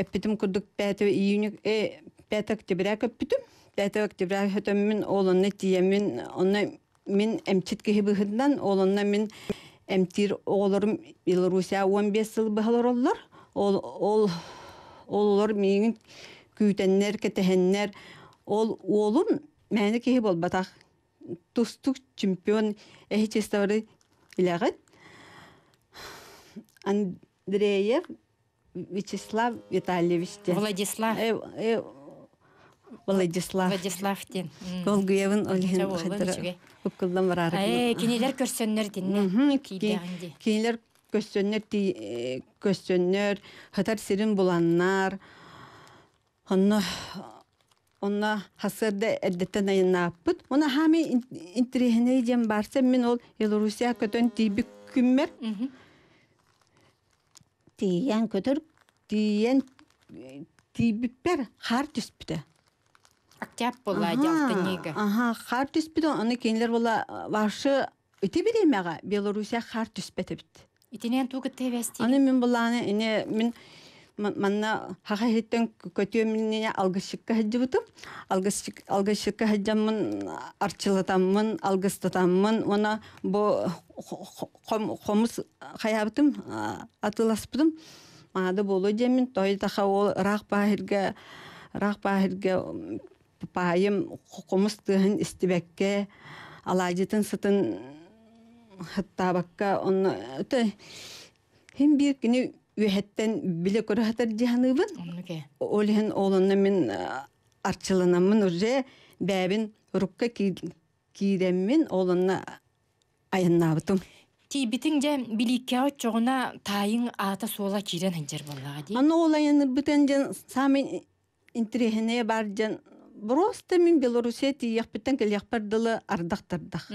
Speaker 10: эппитим күрдүк пәтү июник э пәт октябрә көппитим пәт октябрә хөтөм мин олынны тиемин онны мен эмчит кеби хыдан олынны мин әмтир оғларым Белоруссия 15 жыл бұғылар олар. Ол, ол, олар менің күйтеннер, кетәхәннер. Ол олым мәні кейі болба тақ. Тұстық чемпион әхетеставары иләғіт. Андреев Вячеслав Витальевич. Владислав. Э, э, Владислав. Владислав дин. Ол гуявын ол хатыр. Уп кылдан бара ары. Э, кинелер көрсөннөр дин. Кинелер көрсөннөр э, көрсөннөр хатар сирин буланнар. Онна онна хасырда эддетэ найнаппыт. Она хами интерехне дим барса мен ол Белоруссия көтөн тибик күммер. Тиян көтөр, тиян э, тибик бер хартыс октябрь була ялты Ага, аха хар төсбе дә аны кенлер бола вашы үтә бирәмәгә белоруссия хар төсбе бит. Итенен туга тәвәсти аны мин буланы ине мин манна хаха хиттен көтө минне алгышык кәҗибутым алгышык алгышык кәҗәммен арчылы таммын алгысты таммын она бу комыс хаябытым атыласпыдым мада болу демин той таха ол рах Папайым хукумыс тыын истибәккә, алайҗытын сытын хатта бакка онны үтә. Хим бир кини үһәттән биле күрәтер җиһаныбыз. Олыһын олынны мин э, арчылынам мин үҗә бәбин рукка кидем мин олынны аяннабытым.
Speaker 1: Ти битин дә билеккә чөгына тайын ата сола
Speaker 10: кирен һәнҗер булды. Аны олайын бүтән дә самин интерегене бар дә просто мен белоруссия тиякпиттен келякпардылы ардактардах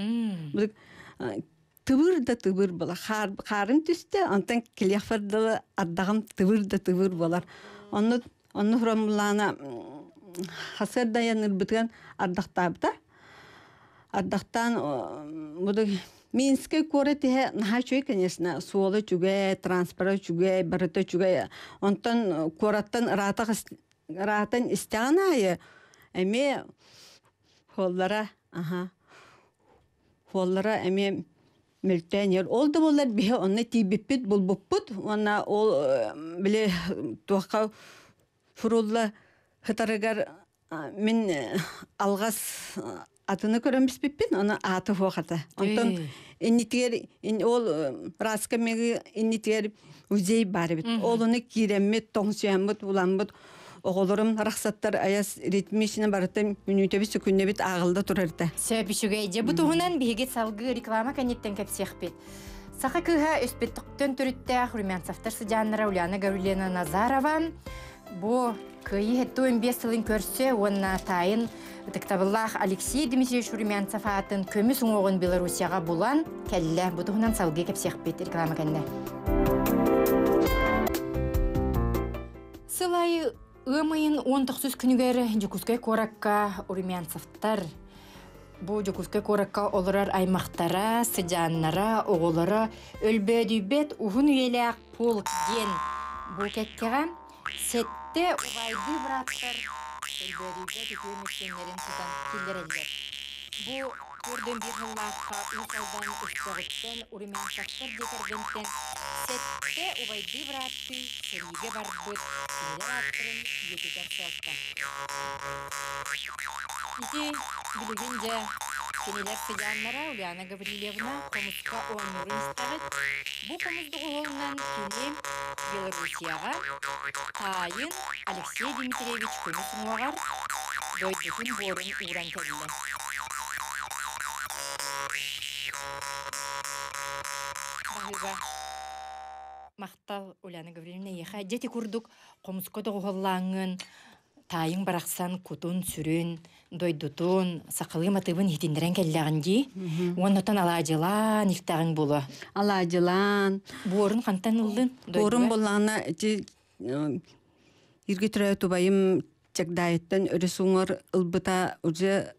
Speaker 10: тыбыр да тыбыр бола харым түсті, онтан келякпардылы ардағым тыбыр да тыбыр болар онну онну хурамулана хасыр даян ырбытыган ардактабыта ардактан буду Минске коре тиһе нахачуй, конечно, суолы чугай, транспорт чугай, барыта чугай. Онтан кораттан ратақ ратан истяна Эме холлара, аха. Холлара эме мелтен ел олды болар бе онны тибиппит бул буппут, ана ол э, биле туакка фурулла хатарагар мен э, алгас э, атыны көрөмүз биппин, аны аты фохата. Онтон эни ол раска меги эни тигер үзей бар бит. Олуну киремме тоңсуямбыт, уланбыт. оголорум рахсаттар аяс ритмишине барытта мүнүйтөбүс күннебит агылда турарда.
Speaker 1: Сөбүшүгейже бу тугунан биге салгы реклама канеттен кепсехпит. Саха кыха өспеттіктен түрітті Румянцевтар сыдяннара Уляна Гаврилена Назарова. Бу кыйы хетті он бес сылын көрсе, онна тайын Тыктабыллах Алексей Дмитриевич Румянцев атын көміс оңоғын Белоруссияға булан, кәлі бұтығынан салғы кепсек бет реклама кәнді. Сылайы Ымыйын 19 күнігер жүкізге коракка урмянцевтар. Бу жүкізге коракка олырар аймақтара, сыжаннара, оғылара, өлбөдүйбет ұғын үйелек пол ген. Бу кәттіға сетте ұғайды бұраттар, өлбөдүйбет үйемекенлерін сұдан келдерелер. Бу көрден бирнылааққа уусалдан ыспогыттен урумянсактар декергентен сетте увай бивратты сериге барбыт силер
Speaker 6: аттырын
Speaker 2: ететер селта ити
Speaker 1: билигин же кенелер сыяннара Ульяна Гаврилевна комутка оңнурын стагыт бу комуздугу олунан кини Белоруссияга Тайын Алексей Дмитриевич мақтал Уляна Гавриловна еха дети курдук қомыско тоғуһоллааңын тайың барақсан кутун сүрін дойдутун сақалы матыбын хитиндерен келләгін ди оннотан
Speaker 10: аладжилан илтәгің болы аладжилан Бұрын қантан ылдын Дорын боллағына э, ирге түрә тубайым чагдайыттан ылбыта уже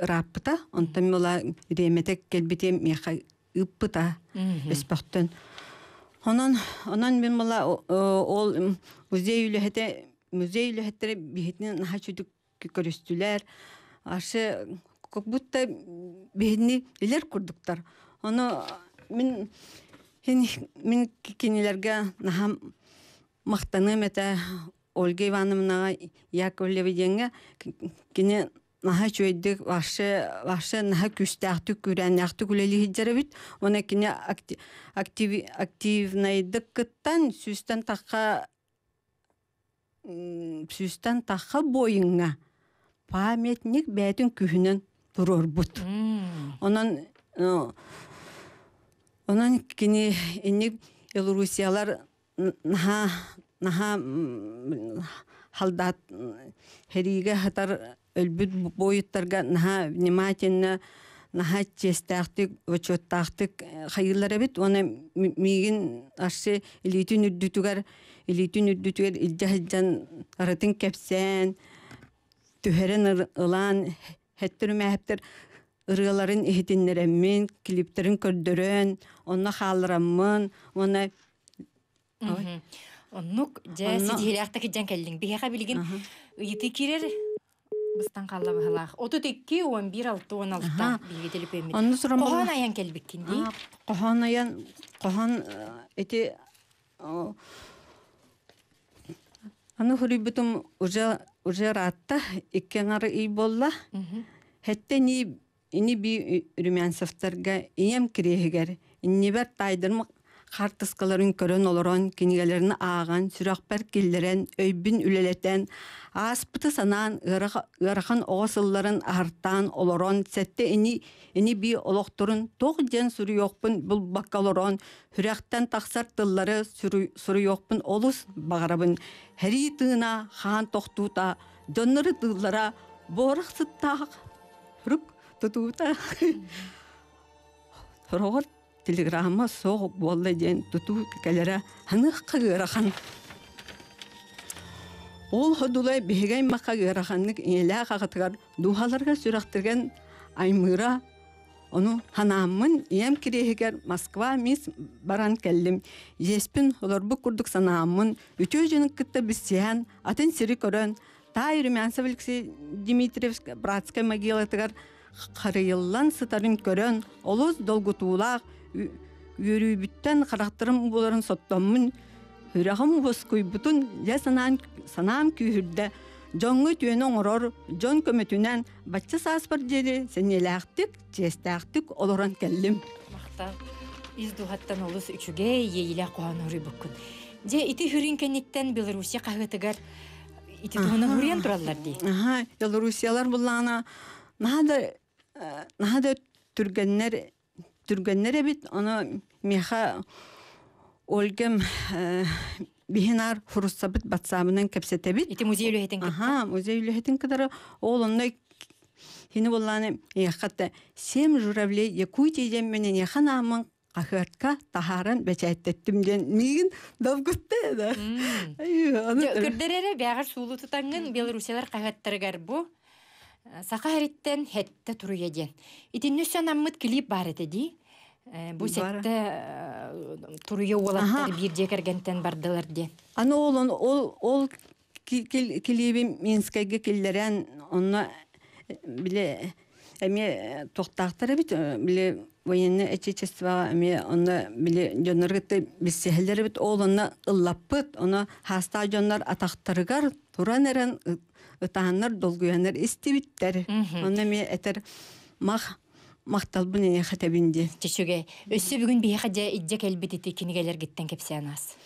Speaker 10: рапта он там была диметек келбите меха ыпта эспортен онан онан мен мала ол үзе үлехте үзе үлехтер бихетне нахачүтүк көрөстүлөр ашы көк бутта бени элер курдуктар аны мен мен мен кенелерге нахам мактаным эте Ольга Ивановна Яковлева деген кене наһа вашы вахшы вахшы наһа күстәхтүк күрәнәхтүк үлелиһиджере бит оны кине актив активнайдык кыттан сүстән таққа сүстән таққа бойыңа памятник бәтін күһүнен турор бут онан онан кине инник белорусиялар наһа наһа халдат хериге хатар өлбүт бойыттарга наһа ниматенне наха честәхтик өчөттәхтик э, хәйерләр бит аны мигин ашы илитүн үддүтүгәр илитүн үддүтүгәр илҗаҗан аратын кепсән төһәрен ылан хәттер мәхәттер ырыларын эһетиннәрем мин клиптерин көрдөрөн аны халрамын аны Нук, дзе сиди
Speaker 1: хелақта кеджан келдің. ха қа білігін, үйеті Бастан қалла бұлақ. Оты текке, оң бір алты, оң алтыта бейгеделіп аян
Speaker 10: кәл біккен дей? Қоған аян, қоған әте... Э, аны хүрі бұтым ратта, еккен ары үй болла. Хәтті ни бүй үрімен э, сұфтарға, ем кірегі кәрі. Небәр тайдырмық хартыскаларын көрөн олорон кинигелерин ааган сүрөхпер киллерен өйбүн үлелетен ааспыты санаан ыарахан оосылларын артаан олорон сетте ини ини би олохторун тох ден сүрүйокпун бул баккалорон хүрөктен таксар тыллары сүрүйокпун олус багарабын хэри тыына хаан тохтуута дөннөрү тыллара борах сыттаак рук тутуута телеграмма соғып болды ден тұту кәлері ғаныңық қығырақан. Ол ғыдулай бігігай мақа ғырақанның еңелі қағытығар дуһаларға сүріқтірген аймыра Оны ханамын ем керегігер Москва мис баран келдім. Еспін ғылар бұ күрдік санамын. Үті өзінің күтті біз сиян, атын сірі көрін. Та үрімянсы білгісі Димитриевск братская могилатығар қарайылан сытарын көрін. Олыз долғы үрүбүттән характерым буларын соттаммын. Хөрәхәм гоской бүтән ясанан санам күһүрдә жоңгы төйөнөн орор, жон көмөтүнән бачча сас бер җире сәнелактык, тестактык олорын келдим.
Speaker 1: Махта из дугаттан улыс үчүгә яйлә кылган үри бүккән.
Speaker 10: Дэ ити хүрин кенеттен Беларусия кагытыгар ити туны хүрин тураллар ди. Ага, Беларусьялар булганы. Нада, нада э, түргәннәр түргәннәрә бит аны миха өлгем бинар хурусса бит батсамынан бит. Ити музей үле хәтен. Аһа, музей үле хәтен кидәр олны хине булланы яхәттә сем журавлей, якуй тидем менә яханамын ахәтка тахарын, бәчәйттәттем дигән мин давгәттә дә. Әйе, аны.
Speaker 1: суулу бәгәр сулы тутаңын Беларусьлар кагаттырыгар бу. Саха хариттен хетте туруя ден. Итин нюсё намыт клип бар эти э, э, ди. Бу сетте туруя уолаттар бир декаргентен бардылар ден.
Speaker 10: Ану ол, ол, ол клипи Минскайгы келлерен, онна, э, биле, эми тохтақтары бит, биле, военны отечество, эми, онна, биле, джонаргетты бисселлері бит, ол, онна, ыллаппыт, онна, хаста джонар атақтарыгар, туранерен, ыллаппыт, ытаһаннар долгуяннар исте биттер. мен әтер мах махтал буне хатабинди. Тишүгә өссе бүген бихә хаҗа иҗе кел бит ди кинегәләр гиттән кепсәнас.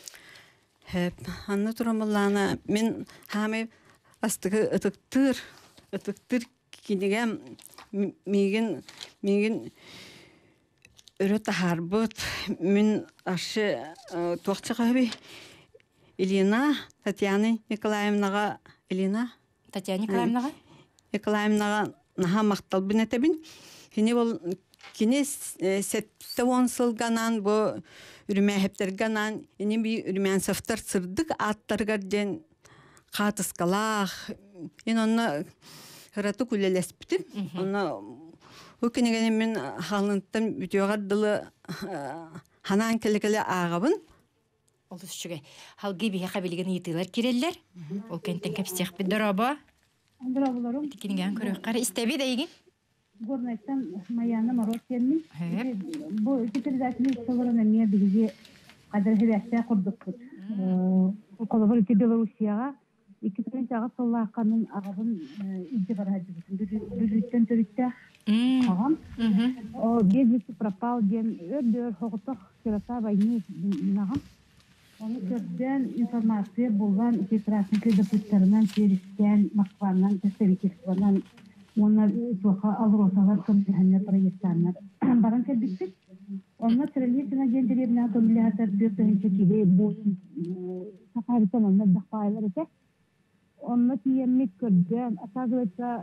Speaker 10: Хәп, анна турамалланы мен һәм астыгы ытыктыр, ытыктыр кинегәм мегән мегән өрәт харбут мен ашы э, тохтыга һәби Елена Татьяна Николаевнага Елена Татьяна Николаевнаға? Николаевнаға наха мақтал бұны тәбін. Хені бол, кені э, сәтті он сыл ғанан, бұ үрімә әптер ене бі үрімән сафтар сырдық аттар ғарден қатыс қалақ. Ен онна ғырату күлі ләс бүтін. Онна өкенегені мен дылы ханан э, келекілі ағабын. Олусчуга.
Speaker 1: Хал гиби хака билиген итилер киреллер. Ол кентен кепсех бе дораба.
Speaker 9: Андыра буларым. Тикин истеби да иген. Горнайтан маяны марот кенми. Бу кетирдатны соборуна мен бизге кадыр хебесе курдук. Э, Колобор ки Белоруссияга Ики тренч ага сулла аканын агабын э, О, пропал ген, э, онне кэбдэн информация булган 2 трасникэ дә подтвернсеристен мәхәлләнең төсәм кес булган. Улныз соха адырсагыз, бакка Баран ке дистэ, онны төрелесеңә генә дә бинаком лехат дә сөйсенчә кие буын, э-э, сафарсыман да файллар эке. Онны ТМ кебдэн азабета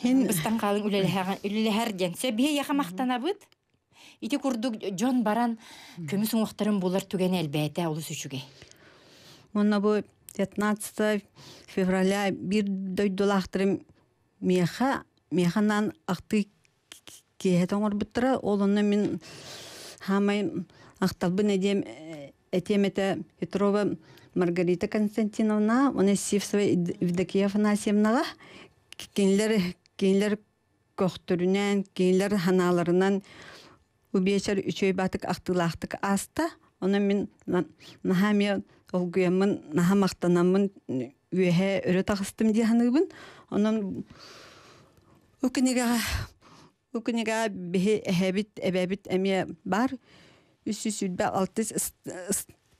Speaker 9: Хин быстан қалың үлелеһәгән үлелеһәр
Speaker 1: дигән. Сәбие яха мактанабыт. Ити курдук жон баран көмүс уңоқтарын
Speaker 10: булар түген әлбәттә улус үчүге. Онна бу 15 февраля бир дойдулахтырым меха механан акты кеһетен орбуттыра олонны мин хамай акталбы недем этемете Петрова Маргарита Константиновна, она Сивсова Евдокия Афанасьевнага кинлер кейинлер көхтүрүнэн, кейинлер ханаларынан үбечер үчөй батык ахтылахтык аста, аны мен нахамия өлгөмүн, нахамахтанамын үһе өрө тахыстым диханыбын, аны үкүнэгэ үкүнэгэ бехи эһэбит эбэбит эмия бар. Үсүсүлбэ алтыс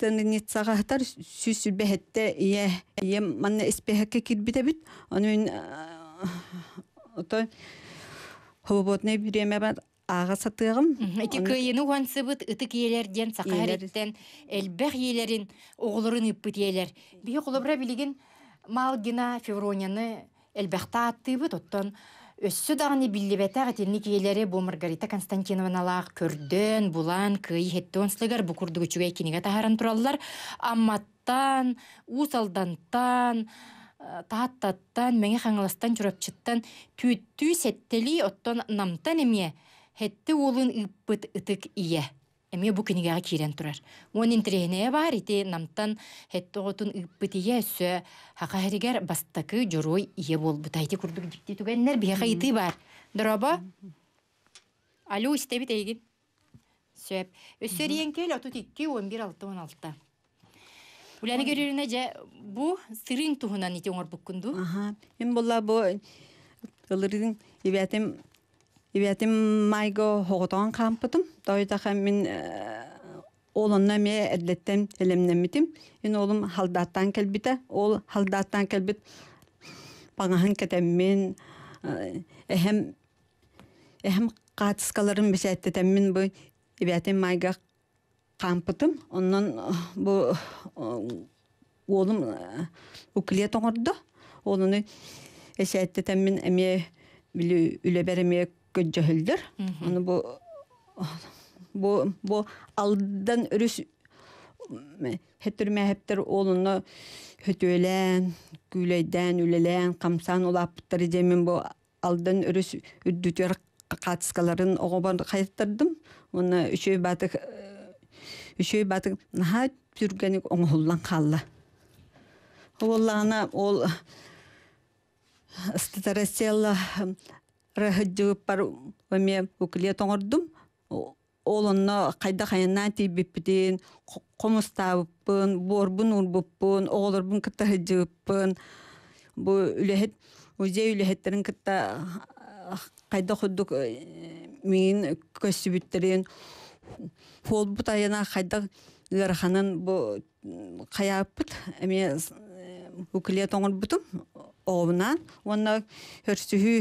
Speaker 10: Тэнэ ни цагаатар сүсүл бэхэттэ ие ем манна эспехэ кэ кэлбитэ бит. Аны ото хоботный время бат аға сатығым. Эти кыйыны
Speaker 1: уансыбыт ыты киелерден сақареттен элбәх елерин оғлырын иппит елер. Би қолыбра билеген Малгина Февроняны элбәхта аттыбыт оттон өссө дагыны биллебетэ гатилни киелери бу Маргарита Константиновналаах көрдөн булан кый хеттон слыгар бу курдугучуга экиниге тахаран тураллар амматтан усалдантан таттаттан мәңе хаңластан жүрәп чыттан түттү сеттели оттон намтан эме хетте улын ыппыт ытык ие эми бу кинеге кирен турар мон интерене бар ите намтан хетте отун ыппыт ие сө хака херигер бастакы жорой ие бол бу тайты курдук дикти түгеннер бе хайты бар дроба алу истеби тейгин сөп өсөриен кел оту дикти 11616 Уляны гөрөрүнә дә бу сырын туһуна ни төңөр
Speaker 10: бүккүндү. Аһа. Мен булла бу гылрыдын ибетим ибетим майго хогодон кампытым. Тойда хам мен э, олонна ме эдлеттем элемнемитим. Мен олум халдаттан келбит. Ол халдаттан келбит. Баңаһын кетем мен эһем эһем катыскаларын бешәттем мен бу ибетим майга кампытым ондан э, бу э, олым э, укле тоңорду улыны эшетте тәм мин эме биле үле бәреме көҗәһелдер аны бу бу бу алдан үрис хәтермә хәптер олыны хөтөлән күләйдән үлелән камсан улап тәрҗе мин бу алдан үрис үддүтәр қатыскаларын огыбан хәйттердим Оны үшеу батык үшөй батың наха түргенік оңғылдан қалла. Оллағына ол статарасиялла рахыджығып бар өме өкіле тоңырдым. Ол онна қайда қайына тейбіппіден, қомыстабыппын, борбын ұрбыппын, оғылырбын кітті бу Бұл үләхет, өзей үләхеттерін кітті қайда құддық мен көсібіттерін полбут яна хайдак ыарханын бу каяаппыт эме э, укиле тоңорбутум овна онно хөрсүхү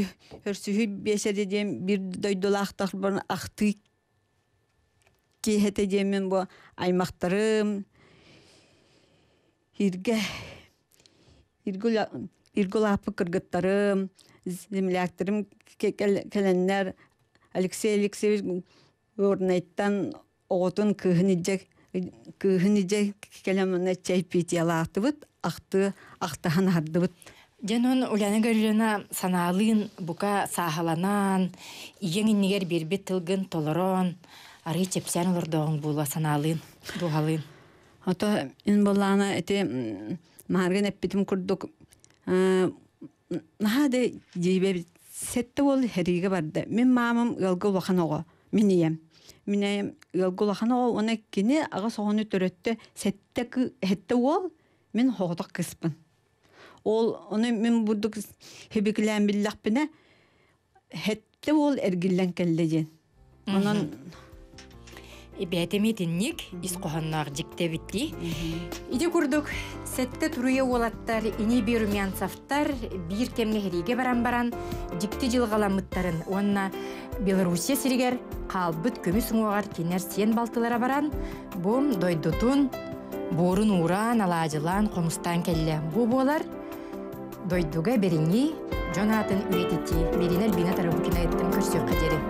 Speaker 10: хөрсүхү беседе дем бир дойдулах бир ахты кихете демин бу аймактарым ирге иргулапы кыргыттарым земляктарым келеннер алексей алексеевич Урнайттан оғытын кыһынидек кыһынидек чай чайпит ялаатыбыт, ақты ахтахан ардыбыт. Денон уляны гөрүлена санаалын бука сахаланан, иген
Speaker 1: нигер бирбит тылгын толорон, ары чепсен олордоон була санаалын, духалын.
Speaker 10: Ото ин болана эти марген эппитим курдук. Э, Нахаде жейбе сетті бол хериге барды. Мен мамам ылгы вахан ого. мин ием мине гулахана ол уны кине ага соғыны төрөттө сәтте сәтте ол мен хоғдык кыспын ол уны мен бурдук биллах, биллахпине сәтте ол эргиллен келдеген анан
Speaker 1: бәтеметинник из кохоннар бітті. Иде курдук сетте туруя олаттар, ини бир бір бир хереге баран-баран жикти мыттарын Онна Белоруссия сиригер қалбыт көміс уңуағар кенер сен балтылара баран, бом дойдутун, борын уран, алажылан, қомыстан келле. Бу болар
Speaker 9: дойдуга берини жонатын үйетети, беринер бина тарабы